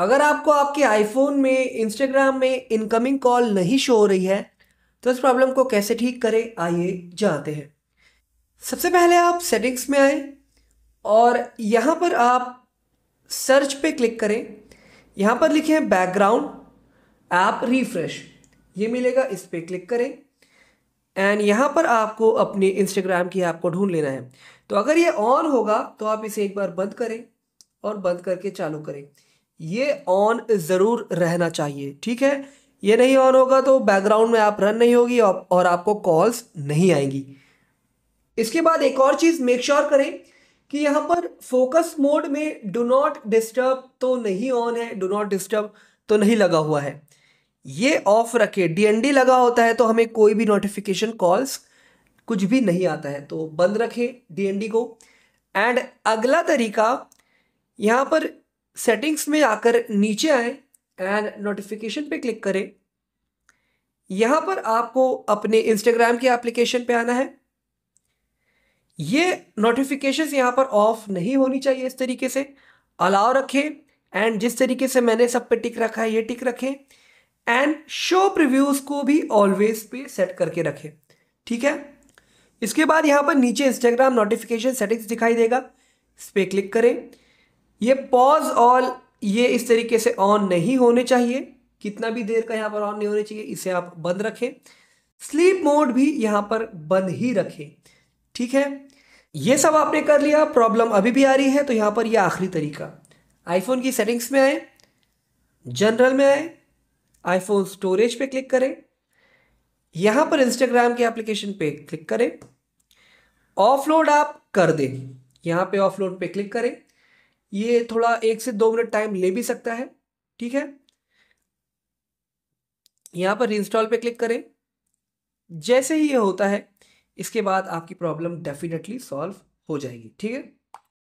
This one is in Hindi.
अगर आपको आपके आईफोन में इंस्टाग्राम में इनकमिंग कॉल नहीं शो हो रही है तो इस प्रॉब्लम को कैसे ठीक करें आइए जानते हैं सबसे पहले आप सेटिंग्स में आए और यहाँ पर आप सर्च पे क्लिक करें यहाँ पर लिखें बैकग्राउंड ऐप रिफ्रेश ये मिलेगा इस पर क्लिक करें एंड यहाँ पर आपको अपने इंस्टाग्राम की ऐप को ढूंढ लेना है तो अगर ये ऑन होगा तो आप इसे एक बार बंद करें और बंद करके चालू करें ये ऑन ज़रूर रहना चाहिए ठीक है ये नहीं ऑन होगा तो बैकग्राउंड में आप रन नहीं होगी और आपको कॉल्स नहीं आएंगी इसके बाद एक और चीज़ मेक श्योर sure करें कि यहाँ पर फोकस मोड में डो नॉट डिस्टर्ब तो नहीं ऑन है डो नॉट डिस्टर्ब तो नहीं लगा हुआ है ये ऑफ रखे डीएनडी लगा होता है तो हमें कोई भी नोटिफिकेशन कॉल्स कुछ भी नहीं आता है तो बंद रखें डीएनडी को एंड अगला तरीका यहाँ पर सेटिंग्स में आकर नीचे आए एंड नोटिफिकेशन पे क्लिक करें यहाँ पर आपको अपने इंस्टाग्राम की एप्लीकेशन पे आना है ये नोटिफिकेशन यहाँ पर ऑफ नहीं होनी चाहिए इस तरीके से अलाव रखें एंड जिस तरीके से मैंने सब पे टिक रखा है ये टिक रखें एंड शो प्रिव्यूज़ को भी ऑलवेज पे सेट करके रखें ठीक है इसके बाद यहाँ पर नीचे इंस्टाग्राम नोटिफिकेशन सेटिंग्स दिखाई देगा इस पर क्लिक करें ये पॉज ऑल ये इस तरीके से ऑन नहीं होने चाहिए कितना भी देर का यहाँ पर ऑन नहीं होने चाहिए इसे आप बंद रखें स्लीप मोड भी यहाँ पर बंद ही रखें ठीक है ये सब आपने कर लिया प्रॉब्लम अभी भी आ रही है तो यहाँ पर यह आखिरी तरीका आईफोन की सेटिंग्स में आए जनरल में आए आईफोन स्टोरेज पे क्लिक करें यहाँ पर इंस्टाग्राम के एप्लीकेशन पे क्लिक करें ऑफलोड आप कर दें यहाँ पे ऑफलोड पे क्लिक करें ये थोड़ा एक से दो मिनट टाइम ले भी सकता है ठीक है यहां पर इंस्टॉल पे क्लिक करें जैसे ही ये होता है इसके बाद आपकी प्रॉब्लम डेफिनेटली सॉल्व हो जाएगी ठीक है